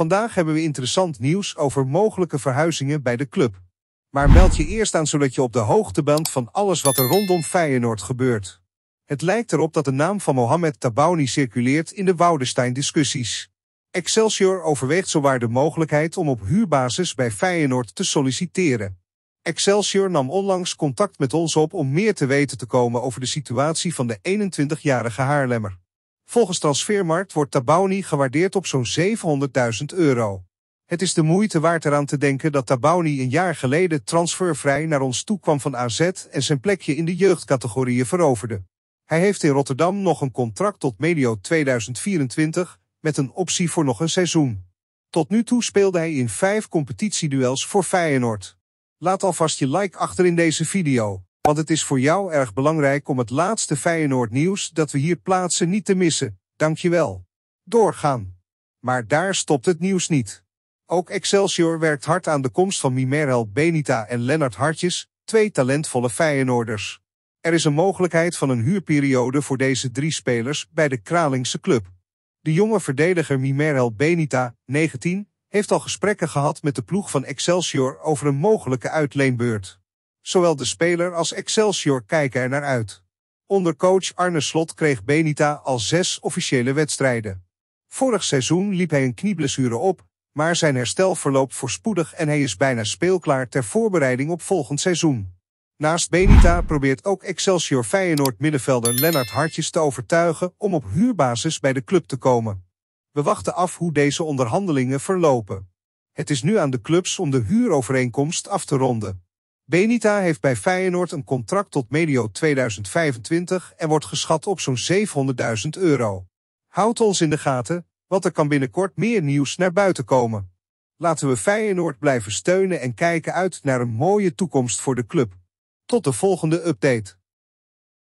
Vandaag hebben we interessant nieuws over mogelijke verhuizingen bij de club. Maar meld je eerst aan zodat je op de hoogte bent van alles wat er rondom Feyenoord gebeurt. Het lijkt erop dat de naam van Mohamed Tabouni circuleert in de Woudestein-discussies. Excelsior overweegt zowaar de mogelijkheid om op huurbasis bij Feyenoord te solliciteren. Excelsior nam onlangs contact met ons op om meer te weten te komen over de situatie van de 21-jarige Haarlemmer. Volgens Transfermarkt wordt Tabouni gewaardeerd op zo'n 700.000 euro. Het is de moeite waard eraan te denken dat Tabouni een jaar geleden transfervrij naar ons toe kwam van AZ en zijn plekje in de jeugdcategorieën veroverde. Hij heeft in Rotterdam nog een contract tot medio 2024 met een optie voor nog een seizoen. Tot nu toe speelde hij in vijf competitieduels voor Feyenoord. Laat alvast je like achter in deze video. Want het is voor jou erg belangrijk om het laatste Feyenoord nieuws dat we hier plaatsen niet te missen. Dankjewel. Doorgaan. Maar daar stopt het nieuws niet. Ook Excelsior werkt hard aan de komst van Mimerel Benita en Lennart Hartjes, twee talentvolle Feyenoorders. Er is een mogelijkheid van een huurperiode voor deze drie spelers bij de Kralingse club. De jonge verdediger Mimerel Benita, 19, heeft al gesprekken gehad met de ploeg van Excelsior over een mogelijke uitleenbeurt. Zowel de speler als Excelsior kijken er naar uit. Onder coach Arne Slot kreeg Benita al zes officiële wedstrijden. Vorig seizoen liep hij een knieblessure op, maar zijn herstel verloopt voorspoedig en hij is bijna speelklaar ter voorbereiding op volgend seizoen. Naast Benita probeert ook Excelsior Feyenoord middenvelder Lennart Hartjes te overtuigen om op huurbasis bij de club te komen. We wachten af hoe deze onderhandelingen verlopen. Het is nu aan de clubs om de huurovereenkomst af te ronden. Benita heeft bij Feyenoord een contract tot medio 2025 en wordt geschat op zo'n 700.000 euro. Houd ons in de gaten, want er kan binnenkort meer nieuws naar buiten komen. Laten we Feyenoord blijven steunen en kijken uit naar een mooie toekomst voor de club. Tot de volgende update.